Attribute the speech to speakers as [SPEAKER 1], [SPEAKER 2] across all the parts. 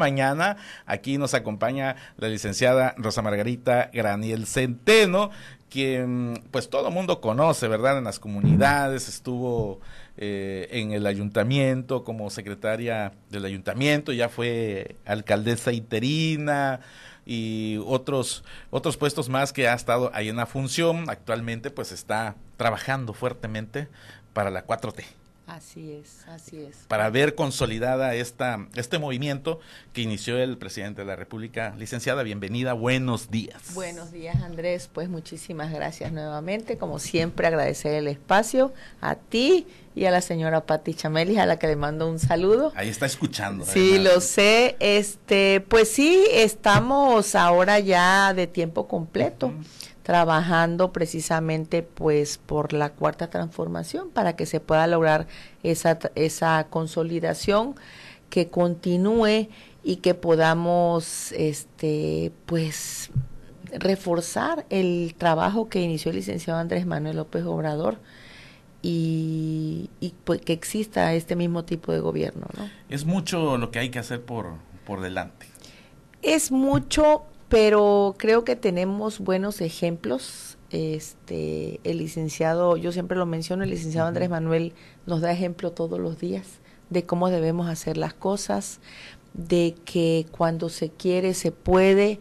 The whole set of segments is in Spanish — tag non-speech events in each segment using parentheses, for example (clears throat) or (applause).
[SPEAKER 1] Mañana aquí nos acompaña la licenciada Rosa Margarita Graniel Centeno, quien pues todo el mundo conoce, ¿verdad? En las comunidades, estuvo eh, en el ayuntamiento como secretaria del ayuntamiento, ya fue alcaldesa interina y otros, otros puestos más que ha estado ahí en la función. Actualmente pues está trabajando fuertemente para la 4T.
[SPEAKER 2] Así es, así es.
[SPEAKER 1] Para ver consolidada esta, este movimiento que inició el presidente de la República. Licenciada, bienvenida, buenos días.
[SPEAKER 2] Buenos días, Andrés. Pues muchísimas gracias nuevamente. Como siempre, agradecer el espacio a ti y a la señora Pati Chamelis, a la que le mando un saludo.
[SPEAKER 1] Ahí está escuchando. Sí, lo
[SPEAKER 2] sé. Este, pues sí, estamos ahora ya de tiempo completo. trabajando precisamente pues por la cuarta transformación para que se pueda lograr esa, esa consolidación que continúe y que podamos este pues reforzar el trabajo que inició el licenciado Andrés Manuel López Obrador y, pues, que exista este mismo tipo de gobierno. ¿no?
[SPEAKER 1] Es mucho lo que hay que hacer por, por delante.
[SPEAKER 2] Es mucho, pero creo que tenemos buenos ejemplos. Este, el licenciado, yo siempre lo menciono, el licenciado Andrés Manuel nos da ejemplo todos los días de cómo debemos hacer las cosas, de que cuando se quiere se puede,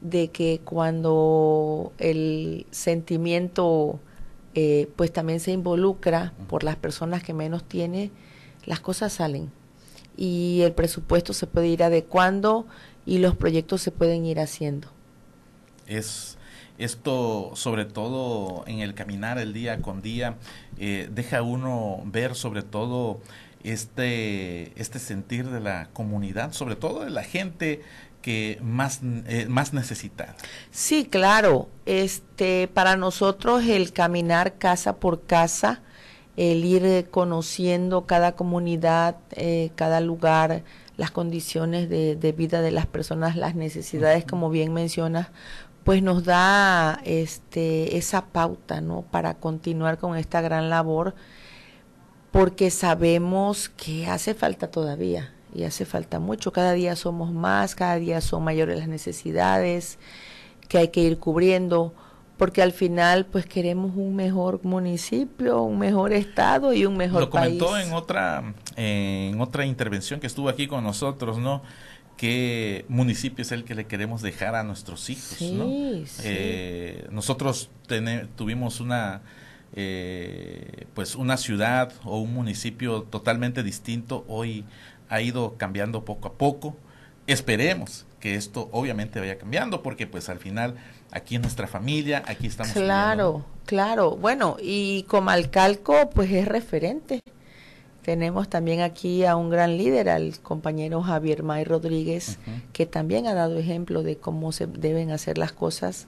[SPEAKER 2] de que cuando el sentimiento eh, pues también se involucra por las personas que menos tiene, las cosas salen. Y el presupuesto se puede ir adecuando y los proyectos se pueden ir haciendo.
[SPEAKER 1] Es esto, sobre todo en el caminar el día con día, eh, deja uno ver sobre todo este, este sentir de la comunidad, sobre todo de la gente más, eh, más necesitan.
[SPEAKER 2] Sí, claro. Este, para nosotros el caminar casa por casa, el ir eh, conociendo cada comunidad, eh, cada lugar, las condiciones de, vida de las personas, las necesidades, como bien mencionas, pues nos da este, esa pauta ¿no? para continuar con esta gran labor, porque sabemos que hace falta todavía y hace falta mucho. Cada día somos más, cada día son mayores las necesidades que hay que ir cubriendo, porque al final pues queremos un mejor municipio, un mejor estado y un mejor país. Lo comentó en
[SPEAKER 1] otra en otra intervención que estuvo aquí con nosotros, ¿no? qué municipio es el que le queremos dejar a nuestros hijos, ¿no? Sí. Eh, nosotros tuvimos una eh, pues una ciudad o un municipio totalmente distinto hoy ha ido cambiando poco a poco. Esperemos que esto obviamente vaya cambiando porque pues al final aquí en nuestra familia, aquí estamos. Claro,
[SPEAKER 2] claro. Bueno, y como Comalcalco pues es referente. Tenemos también aquí a un gran líder, al compañero Javier May Rodríguez, que también ha dado ejemplo de cómo se deben hacer las cosas.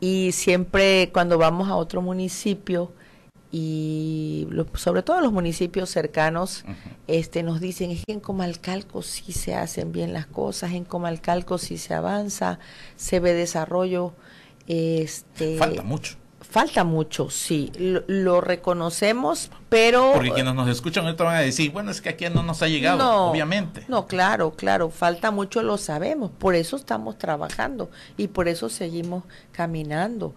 [SPEAKER 2] Y siempre cuando vamos a otro municipio, y sobre todo los municipios cercanos este, nos dicen que en Comalcalco sí se hacen bien las cosas, en Comalcalco sí se avanza, se ve desarrollo. Este, Falta mucho. Falta mucho, sí, lo, reconocemos, pero... Porque
[SPEAKER 1] quienes nos escuchan ahorita van a decir, bueno, es que aquí no nos ha llegado, obviamente.
[SPEAKER 2] No, claro, claro, falta mucho, lo sabemos, por eso estamos trabajando y por eso seguimos caminando,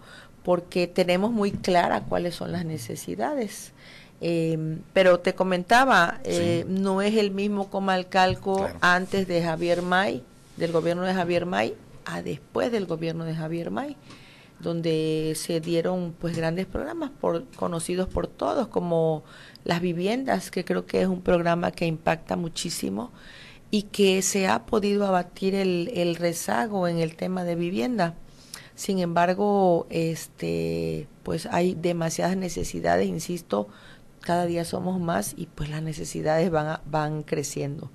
[SPEAKER 2] porque tenemos muy clara cuáles son las necesidades. Em, pero te comentaba, eh, no es el mismo Comalcalco calco antes de Javier May, del gobierno de Javier May, a después del gobierno de Javier May, donde se dieron pues grandes programas conocidos por todos, como las viviendas, que creo que es un programa que impacta muchísimo y que se ha podido abatir el, el rezago en el tema de vivienda. Sin embargo, este, pues hay demasiadas necesidades, insisto, cada día somos más y pues las necesidades van, van creciendo.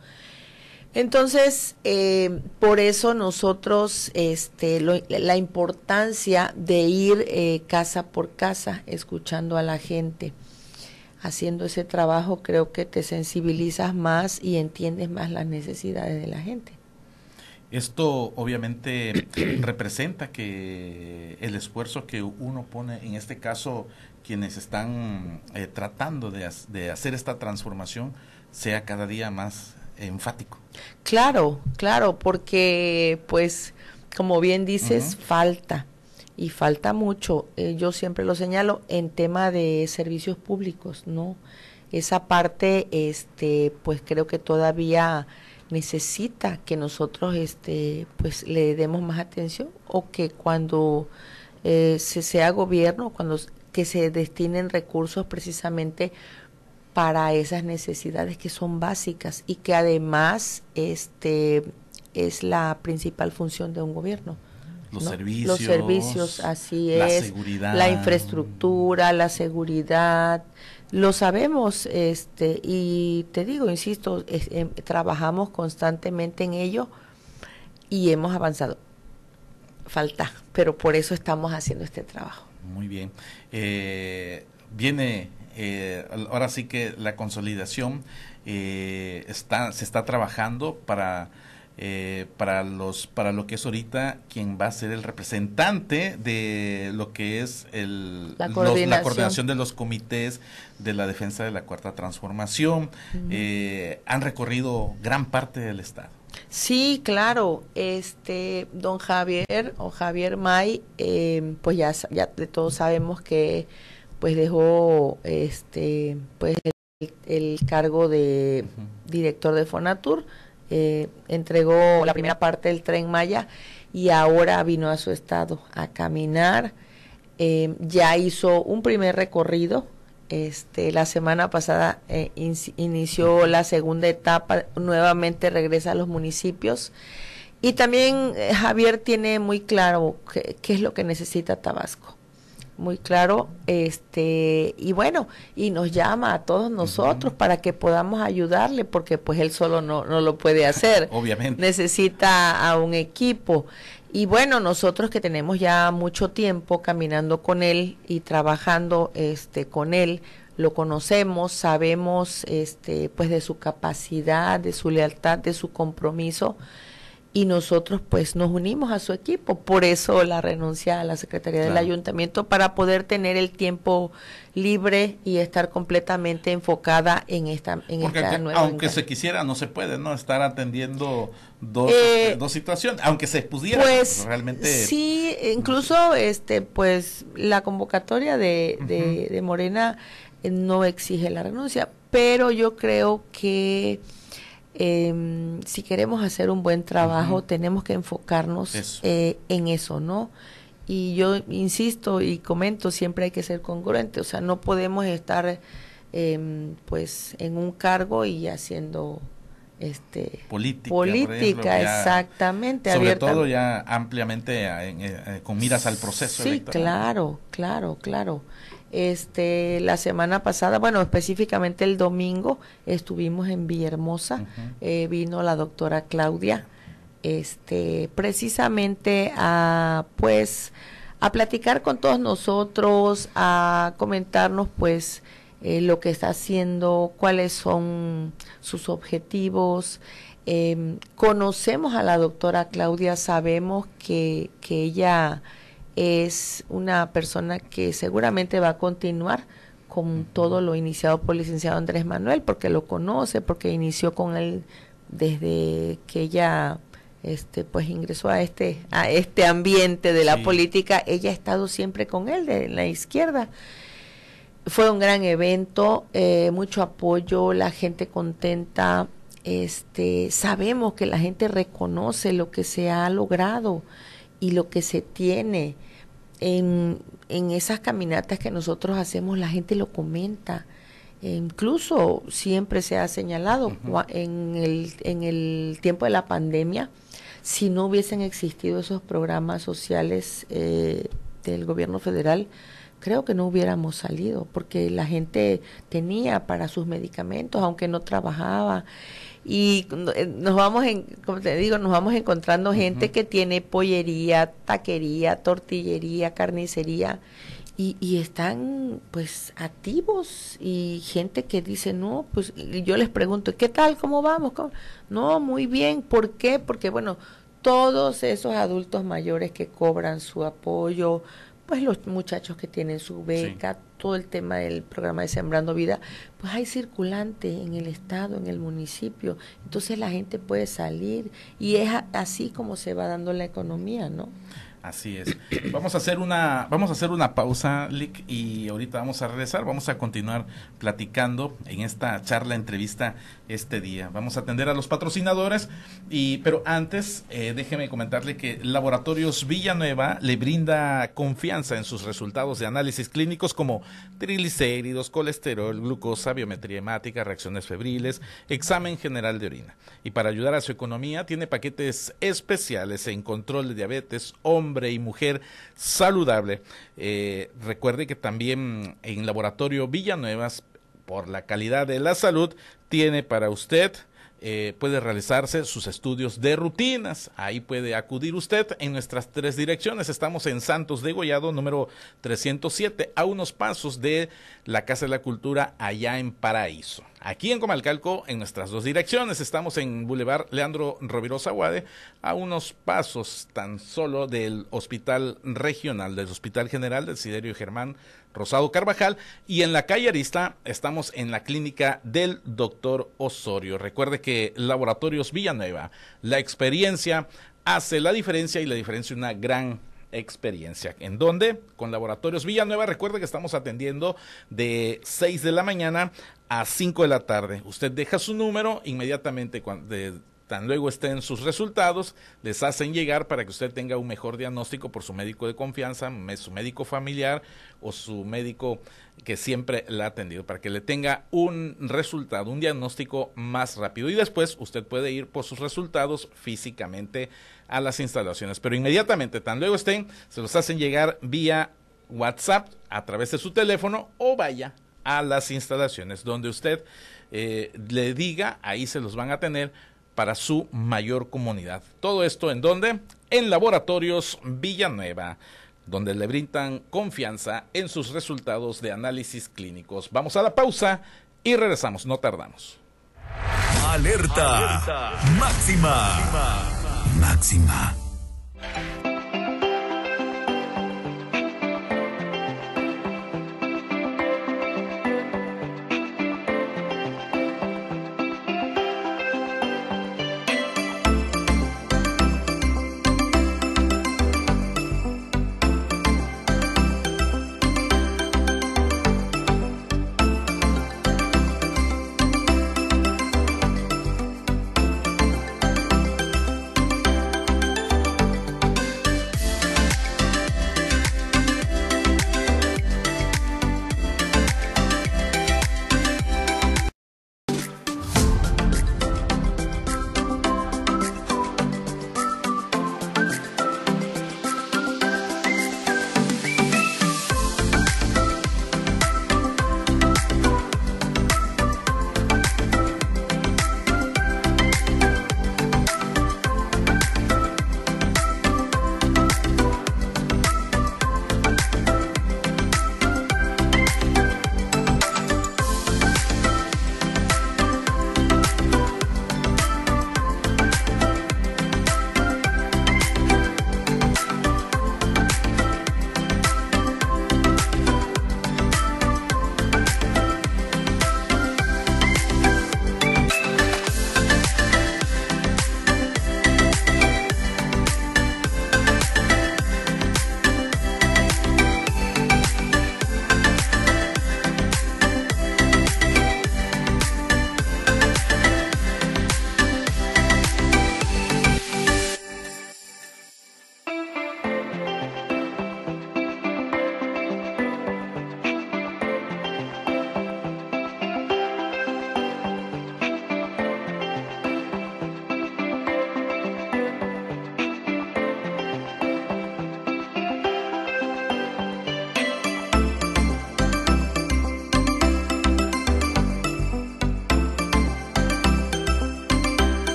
[SPEAKER 2] Entonces, eh, por eso nosotros, este, la importancia de ir eh, casa por casa, escuchando a la gente, haciendo ese trabajo, creo que te sensibilizas más y entiendes más las necesidades de la gente.
[SPEAKER 1] Esto obviamente (clears throat) representa que el esfuerzo que uno pone, en este caso quienes están eh, tratando de, hacer esta transformación, sea cada día más enfático.
[SPEAKER 2] Claro, claro, porque pues como bien dices, falta y falta mucho. Eh, yo siempre lo señalo en tema de servicios públicos, ¿no? Esa parte, este, pues creo que todavía necesita que nosotros este, pues, le demos más atención o que cuando eh, se sea gobierno, cuando que se destinen recursos precisamente para esas necesidades que son básicas y que además este, es la principal función de un gobierno. Los servicios. Los servicios, así es. La seguridad. La infraestructura, la seguridad, lo sabemos, este, y te digo, insisto, em, trabajamos constantemente en ello y hemos avanzado. Falta, pero por eso estamos haciendo este trabajo.
[SPEAKER 1] Muy bien. Eh, viene eh, ahora sí que la consolidación eh, está, se está trabajando para eh, para los para lo que es ahorita quien va a ser el representante de lo que es el la coordinación, de los comités de la defensa de la cuarta transformación eh, han recorrido gran parte del estado
[SPEAKER 2] sí claro este don Javier o Javier May eh, pues ya ya de todos sabemos que pues dejó este pues el cargo de director de Fonatur eh, entregó la primera parte del tren Maya y ahora vino a su estado a caminar. Eh, ya hizo un primer recorrido. Este, la semana pasada eh, inició la segunda etapa, nuevamente regresa a los municipios. Y también Javier tiene muy claro qué es lo que necesita Tabasco muy claro, este, y bueno, y nos llama a todos nosotros para que podamos ayudarle, porque pues él solo no, no lo puede hacer. (laughs) Obviamente. Necesita a un equipo. Y bueno, nosotros que tenemos ya mucho tiempo caminando con él y trabajando este con él, lo conocemos, sabemos este pues de su capacidad, de su lealtad, de su compromiso y nosotros pues nos unimos a su equipo. Por eso la renuncia a la Secretaría del Ayuntamiento para poder tener el tiempo libre y estar completamente enfocada en esta, en nueva Aunque
[SPEAKER 1] se quisiera, no se puede, ¿no? Estar atendiendo dos, eh, dos situaciones, aunque se pudiera. Pues realmente.
[SPEAKER 2] Sí, incluso este pues la convocatoria de, de Morena eh, no exige la renuncia, pero yo creo que eh, si queremos hacer un buen trabajo, tenemos que enfocarnos eh, en eso, ¿no? Y yo insisto y comento, siempre hay que ser congruente, o sea, no podemos estar em, pues en un cargo y haciendo este política, política exactamente sobre todo
[SPEAKER 1] ya ampliamente eh, eh, con miras al proceso sí claro
[SPEAKER 2] claro claro este, la semana pasada, bueno, específicamente el domingo, estuvimos en Villahermosa, eh, vino la doctora Claudia, este, precisamente a, pues, a platicar con todos nosotros, a comentarnos, pues, eh, lo que está haciendo, cuáles son sus objetivos. Em, conocemos a la doctora Claudia, sabemos que, que ella es una persona que seguramente va a continuar con todo lo iniciado por licenciado Andrés Manuel, porque lo conoce, porque inició con él desde que ella este pues ingresó a este a este ambiente de la política, ella ha estado siempre con él de la izquierda. Fue un gran evento, eh, mucho apoyo, la gente contenta, este sabemos que la gente reconoce lo que se ha logrado y lo que se tiene en, esas caminatas que nosotros hacemos, la gente lo comenta. E incluso siempre se ha señalado en, el, en el tiempo de la pandemia, si no hubiesen existido esos programas sociales eh, del gobierno federal, creo que no hubiéramos salido, porque la gente tenía para sus medicamentos, aunque no trabajaba y eh, nos vamos en, como te digo nos vamos encontrando gente que tiene pollería taquería tortillería carnicería y, y, están pues activos y gente que dice no pues yo les pregunto qué tal cómo vamos no muy bien por qué porque bueno todos esos adultos mayores que cobran su apoyo pues los muchachos que tienen su beca, todo el tema del programa de Sembrando Vida, pues hay circulantes en el estado, en el municipio, entonces la gente puede salir y es así como se va dando la economía, ¿no?
[SPEAKER 1] Así es. Vamos a hacer una, vamos a hacer una pausa, Lick, y ahorita vamos a regresar, vamos a continuar platicando en esta charla entrevista este día. Vamos a atender a los patrocinadores, y, pero antes eh, déjeme comentarle que Laboratorios Villanueva le brinda confianza en sus resultados de análisis clínicos como triglicéridos, colesterol, glucosa, biometría hemática, reacciones febriles, examen general de orina. Y para ayudar a su economía tiene paquetes especiales en control de diabetes, hombres hombre y mujer saludable. Eh, recuerde que también en Laboratorio Villanuevas, por la calidad de la salud, tiene para usted... Eh, puede realizarse sus estudios de rutinas. Ahí puede acudir usted en nuestras tres direcciones. Estamos en Santos de Gollado, número 307, a unos pasos de la Casa de la Cultura, allá en Paraíso aquí en Comalcalco, en nuestras dos direcciones. Estamos en Boulevard Leandro Rovirosa Aguade, a unos pasos tan solo del Hospital Regional, del Hospital General del Siderio Germán Rosado Carvajal. Y en la calle Arista estamos en la clínica del doctor Osorio. Recuerde que Laboratorios Villanueva, la experiencia hace la diferencia y la diferencia una gran experiencia. ¿En dónde? Con Laboratorios Villanueva. Recuerde que estamos atendiendo de 6 de la mañana a 5 de la tarde. Usted deja su número inmediatamente cuando, de, Tan luego estén sus resultados, les hacen llegar para que usted tenga un mejor diagnóstico por su médico de confianza, su médico familiar o su médico que siempre la ha atendido, para que le tenga un resultado, un diagnóstico más rápido. Y después usted puede ir por sus resultados físicamente a las instalaciones. Pero inmediatamente, tan luego estén, se los hacen llegar vía WhatsApp a través de su teléfono o vaya a las instalaciones donde usted eh, le diga, ahí se los van a tener para su mayor comunidad. Todo esto en donde? En Laboratorios Villanueva, donde le brindan confianza en sus resultados de análisis clínicos. Vamos a la pausa y regresamos, no tardamos. Alerta, máxima. máxima.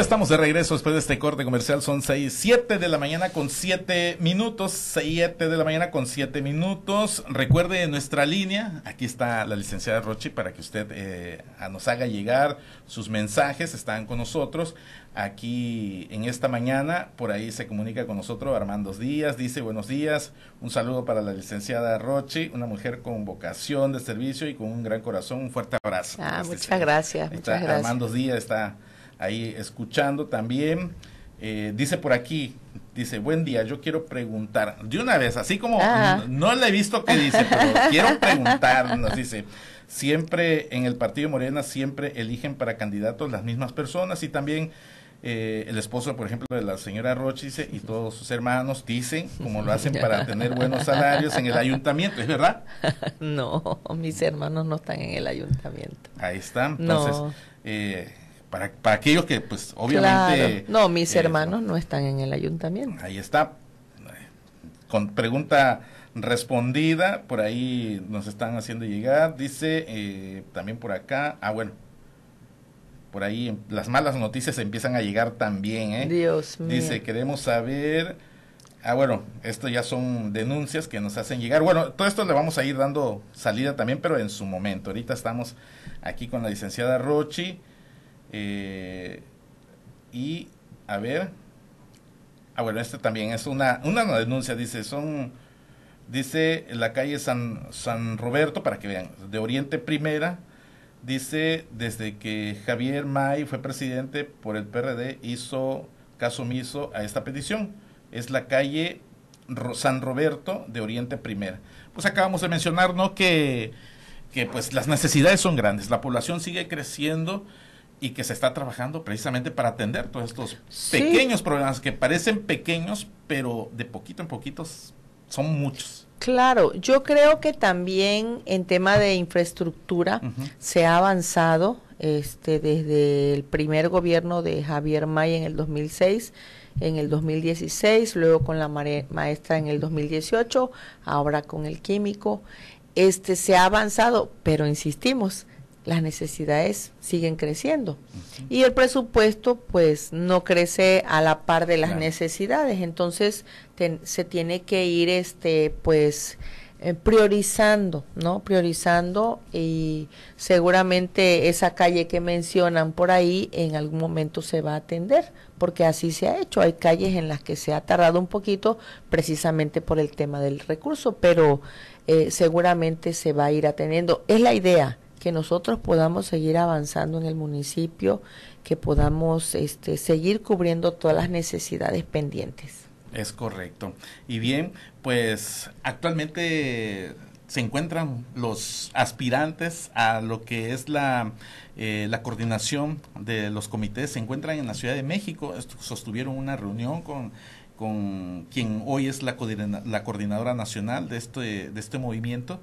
[SPEAKER 1] estamos de regreso después de este corte comercial. Son seis, siete de la mañana con siete minutos. siete de la mañana con siete minutos. Recuerde nuestra línea. Aquí está la licenciada Rochi para que usted eh, nos haga llegar sus mensajes. Están con nosotros aquí en esta mañana. Por ahí se comunica con nosotros Armando Díaz. Dice buenos días. Un saludo para la licenciada Rochi, una mujer con vocación de servicio y con un gran corazón. Un fuerte abrazo. Ah, este muchas gracias, muchas gracias. Armando Díaz está ahí escuchando también. Eh, dice por aquí, dice, buen día, yo quiero preguntar, de una vez, así como no le he visto que dice, pero (laughs) quiero preguntar, nos dice, siempre en el Partido Morena siempre eligen para candidatos las mismas personas y también eh, el esposo, por ejemplo, de la señora Roche dice, y todos sus hermanos dicen como lo hacen para tener buenos salarios en el ayuntamiento, ¿es verdad?
[SPEAKER 2] (laughs) No, mis hermanos no están en el ayuntamiento. Ahí están, entonces... No.
[SPEAKER 1] Eh, para, aquellos que pues obviamente...
[SPEAKER 2] No, mis eh, hermanos no están en el ayuntamiento.
[SPEAKER 1] Ahí está. Con pregunta respondida, por ahí nos están haciendo llegar. Dice eh, también por acá, ah bueno, por ahí em, las malas noticias empiezan a llegar también. ¿eh? Dios mío. Dice, queremos saber... Ah, bueno, esto ya son denuncias que nos hacen llegar. Bueno, todo esto le vamos a ir dando salida también, pero en su momento. Ahorita estamos aquí con la licenciada Rochi. Eh, y a ver, ah bueno, este también es una, una denuncia, dice, son, dice la calle San, San Roberto, para que vean, de Oriente Primera, dice, desde que Javier May fue presidente por el PRD, hizo caso omiso a esta petición. Es la calle San Roberto de Oriente Primera. Pues acabamos de mencionar, ¿no? Que, que pues las necesidades son grandes, la población sigue creciendo y que se está trabajando precisamente para atender todos estos pequeños problemas que parecen pequeños, pero de poquito en poquito son muchos.
[SPEAKER 2] Claro, yo creo que también en tema de infraestructura se ha avanzado este, desde el primer gobierno de Javier May en el 2006, en el 2016, luego con la maestra en el 2018, ahora con el químico. Este se ha avanzado, pero insistimos, las necesidades siguen creciendo. Y el presupuesto pues no crece a la par de las necesidades, entonces se tiene que ir este pues eh, priorizando, ¿no? Priorizando y seguramente esa calle que mencionan por ahí en algún momento se va a atender, porque así se ha hecho. Hay calles en las que se ha tardado un poquito precisamente por el tema del recurso, pero eh, seguramente se va a ir atendiendo. Es la idea, que nosotros podamos seguir avanzando en el municipio, que podamos este, seguir cubriendo todas las necesidades pendientes.
[SPEAKER 1] Es correcto. Y bien, pues actualmente se encuentran los aspirantes a lo que es la, eh, la coordinación de los comités, se encuentran en la Ciudad de México, sostuvieron una reunión con quien hoy es la, coordinadora nacional de este, de este movimiento.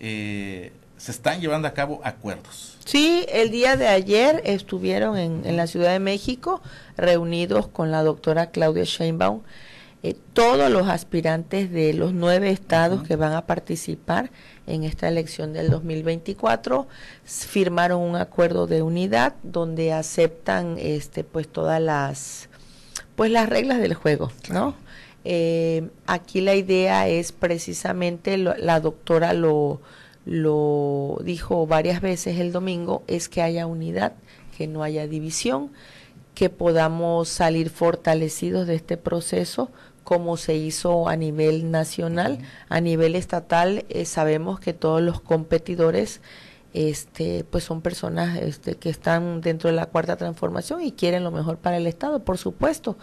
[SPEAKER 1] Eh, se están llevando a cabo acuerdos.
[SPEAKER 2] Sí, el día de ayer estuvieron en, en la Ciudad de México reunidos con la doctora Claudia Sheinbaum eh, todos los aspirantes de los nueve estados que van a participar en esta elección del 2024 firmaron un acuerdo de unidad donde aceptan este pues todas las pues las reglas del juego, ¿no? Eh, aquí la idea es precisamente la doctora lo lo dijo varias veces el domingo, es que haya unidad, que no haya división, que podamos salir fortalecidos de este proceso como se hizo a nivel nacional, a nivel estatal eh, sabemos que todos los competidores este pues son personas este, que están dentro de la cuarta transformación y quieren lo mejor para el estado, por supuesto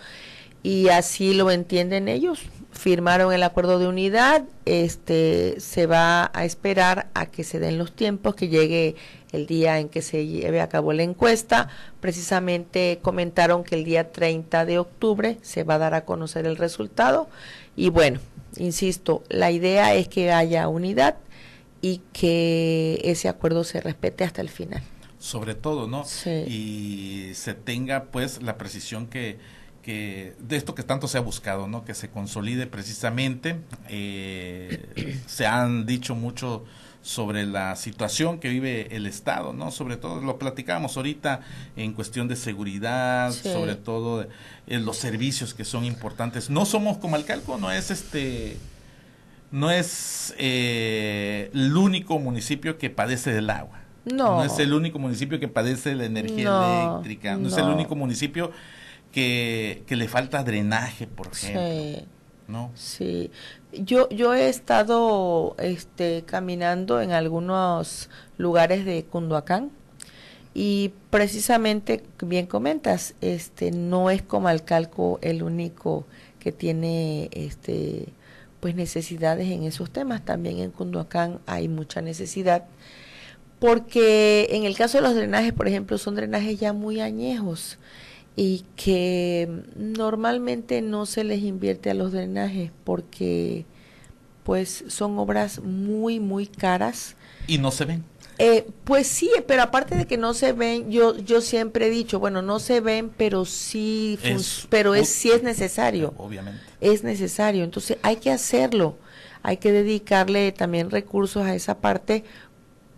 [SPEAKER 2] y así lo entienden ellos. Firmaron el acuerdo de unidad, este se va a esperar a que se den los tiempos, que llegue el día en que se lleve a cabo la encuesta. Precisamente comentaron que el día 30 de octubre se va a dar a conocer el resultado y bueno, insisto, la idea es que haya unidad y que ese acuerdo se respete hasta el final.
[SPEAKER 1] Sobre todo, ¿no? Sí. Y se tenga pues la precisión que que de esto que tanto se ha buscado, ¿no? Que se consolide precisamente. Eh, (coughs) se han dicho mucho sobre la situación que vive el Estado, ¿no? Sobre todo, lo platicábamos ahorita en cuestión de seguridad, sobre todo eh, los servicios que son importantes. No somos como Alcalco, no es este no es eh, el único municipio que padece del agua.
[SPEAKER 2] No. es el
[SPEAKER 1] único municipio que padece de la energía eléctrica. no, es el único municipio que, le falta drenaje, por ejemplo.
[SPEAKER 2] Sí. ¿No? Sí. Yo, yo he estado este, caminando en algunos lugares de Cunduacán y precisamente, bien comentas, este, no es como el único que tiene este, pues necesidades en esos temas. También en Cunduacán hay mucha necesidad porque en el caso de los drenajes, por ejemplo, son drenajes ya muy añejos y que normalmente no se les invierte a los drenajes porque pues son obras muy muy caras y no se ven eh, pues sí pero aparte de que no se ven yo yo siempre he dicho bueno no se ven pero sí pero es sí es necesario obviamente es necesario entonces hay que hacerlo hay que dedicarle también recursos a esa parte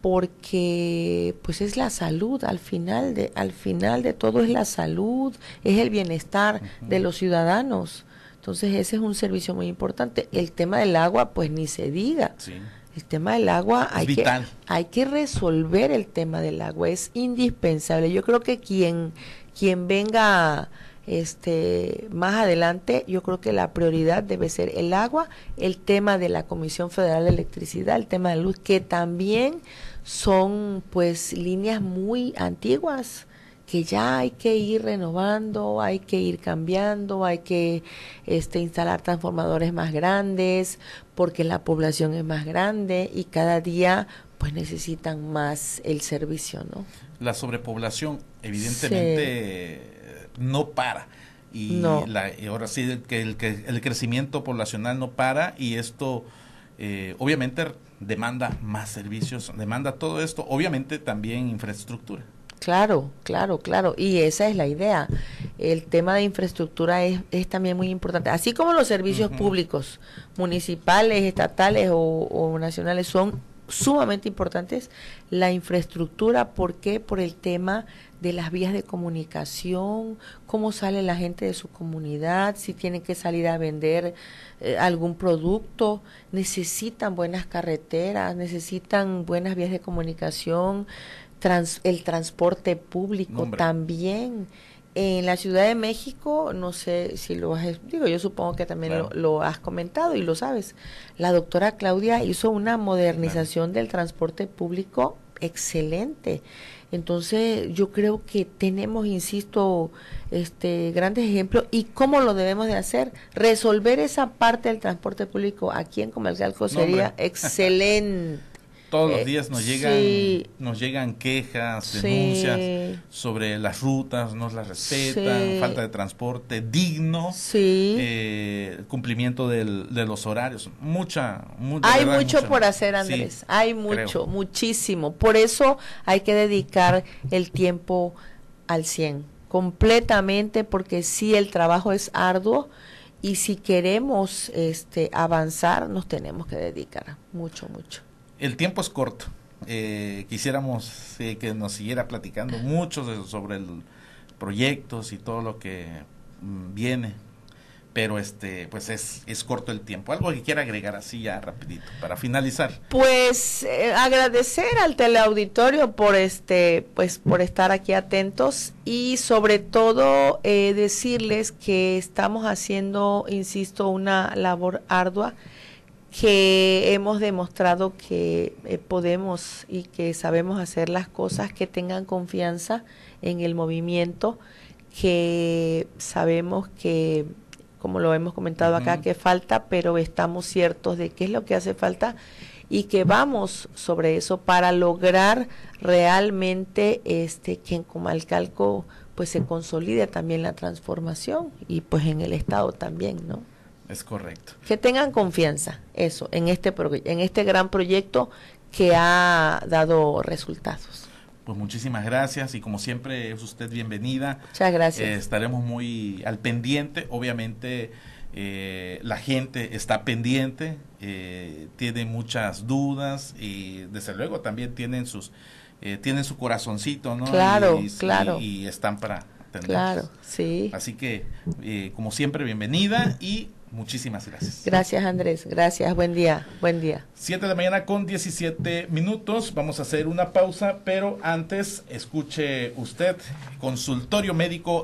[SPEAKER 2] porque pues es la salud al final de al final de todo es la salud es el bienestar de los ciudadanos entonces ese es un servicio muy importante el tema del agua pues ni se diga el tema del agua hay que hay que resolver el tema del agua es indispensable yo creo que quien quien venga este más adelante yo creo que la prioridad debe ser el agua el tema de la Comisión Federal de Electricidad el tema de luz que también son pues líneas muy antiguas que ya hay que ir renovando, hay que ir cambiando, hay que este, instalar transformadores más grandes, porque la población es más grande y cada día pues necesitan más el servicio, ¿no?
[SPEAKER 1] La sobrepoblación evidentemente no para y ahora sí que el, el, crecimiento poblacional no para y esto eh, obviamente demanda más servicios, demanda todo esto, obviamente también infraestructura.
[SPEAKER 2] Claro, claro, claro. Y esa es la idea. El tema de infraestructura es, también muy importante. Así como los servicios públicos, municipales, estatales o nacionales, son sumamente importante es La infraestructura, ¿por qué? Por el tema de las vías de comunicación, cómo sale la gente de su comunidad, si tienen que salir a vender eh, algún producto, necesitan buenas carreteras, necesitan buenas vías de comunicación, el transporte público también. En la Ciudad de México, no sé si lo has, digo, yo supongo que también lo, has comentado y lo sabes, la doctora Claudia hizo una modernización del transporte público excelente. Entonces, yo creo que tenemos, insisto, este grandes ejemplos y cómo lo debemos de hacer. Resolver esa parte del transporte público aquí en Comercial sería excelente.
[SPEAKER 1] Todos los eh, días nos llegan, nos llegan quejas, denuncias sobre las rutas, no las respetan, falta de transporte digno, eh, cumplimiento de los horarios. Mucha, Hay mucho por hacer, Andrés. hay
[SPEAKER 2] mucho, muchísimo. Por eso hay que dedicar el tiempo al 100, completamente, porque si el trabajo es arduo y si queremos este, avanzar, nos tenemos que dedicar mucho, mucho
[SPEAKER 1] el tiempo es corto. Eh, quisiéramos eh, que nos siguiera platicando mucho sobre el proyectos y todo lo que mm, viene pero este pues es, es corto el tiempo. Algo que quiera agregar así ya rapidito para finalizar.
[SPEAKER 2] Pues eh, agradecer al teleauditorio por este pues por estar aquí atentos y sobre todo decirles que estamos haciendo insisto una labor ardua que hemos demostrado que eh, podemos y que sabemos hacer las cosas, que tengan confianza en el movimiento, que sabemos que, como lo hemos comentado acá, que falta, pero estamos ciertos de qué es lo que hace falta y que vamos sobre eso para lograr realmente este que en Comalcalco pues se consolide también la transformación y pues en el estado también, ¿no? Es correcto. Que tengan confianza, eso, en este, en este gran proyecto que ha dado resultados.
[SPEAKER 1] Pues muchísimas gracias y como siempre es usted bienvenida.
[SPEAKER 2] Muchas gracias. Eh,
[SPEAKER 1] estaremos muy al pendiente. Obviamente eh, la gente está pendiente, eh, tiene muchas dudas y desde luego también tienen sus tienen su corazoncito, ¿no? Claro, claro. Y, están para Claro, sí. Así que como siempre bienvenida y Muchísimas gracias.
[SPEAKER 2] Gracias Andrés, gracias, buen día, buen día.
[SPEAKER 1] Siete de la mañana con 17 minutos, vamos a hacer una pausa, pero antes escuche usted consultorio médico.